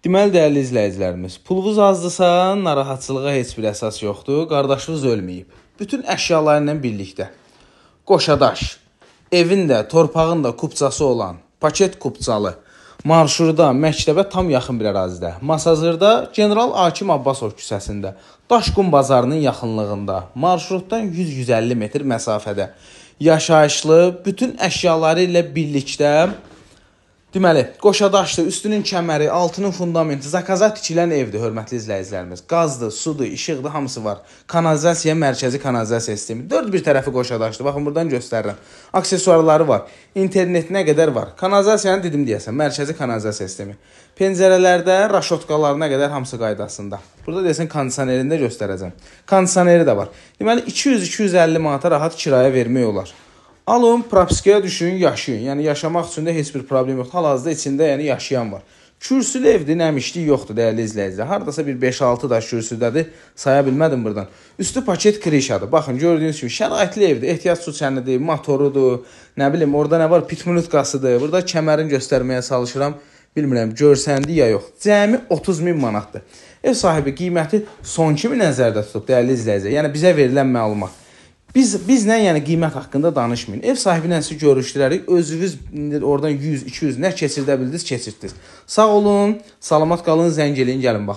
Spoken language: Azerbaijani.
Deməli dəyərli izləyicilərimiz, pulunuz azdırsa, narahatçılığa heç bir əsas yoxdur. Qardaşınız ölməyib. Bütün əşyaları ilə birlikdə. Qoşadaş, evin də, torpağın da kupçası olan, paket kupçalı, marşruda, məktəbə tam yaxın bir ərazidə, Masazırda, General Akim Abbasov küçəsində, Daşqum bazarının yaxınlığında, marşrutdan 100-150 metr məsafədə yaşayışlı bütün əşyaları ilə birlikdə Deməli, qoşadaşdır, üstünün kəməri, altının fundamenti, zakazat tikilən evdir, hörmətli izləyicilərimiz. Qazdır, sudur, işıqdır, hamısı var. Kanalizasiya, mərkəzi kanalizasiya sistemi. Dörd bir tərəfi qoşadaşdır. Baxın, burdan göstərirəm. Aksesuarları var. İnternetinə qədər var. Kanalizasiyanı dedim deyəsən, mərkəzi kanalizasiya sistemi. Pəncərələrdə, raşotkalarına qədər hamısı qaydasında. Burada deyəsən kondisionerində göstərəcəm. Kondisioneri də var. Deməli 200-250 manata rahat kirayə vermək olar. Alın, propiskaya düşün, yaşayın. Yəni yaşamaq üçün də heç bir problem yoxdur. Hal-hazırda içində yəni yaşayan var. Kürsülü evdir, nəmişlik yoxdur dəyərli izləyicilər. Hardasa bir 5-6 daş kürsüdədir. Saya bilmədim burdan. Üstü paket krişadır. Baxın, gördüyünüz kimi şəraitli evdir. Ehtiyac su çənlidir, motorudur, nə bilim, orada nə var, pit minutkasıdır. Burada kəmərin göstərməyə çalışıram. Bilmirəm, görsəndi ya yox. Cəmi 30 min manatdır. Ev sahibi qiyməti son kimi nəzərdə tutub dəyərli izləyicilər. Yəni bizə verilən məlumat Biz bizlə yəni qiymət haqqında danışmayın. Ev sahibinə sizi görüşdürərik. Özünüz oradan 100, 200 nə keçirdə bildiniz, keçirdiniz. Sağ olun, salamat qalın, zəng eləyin, gəlin bax.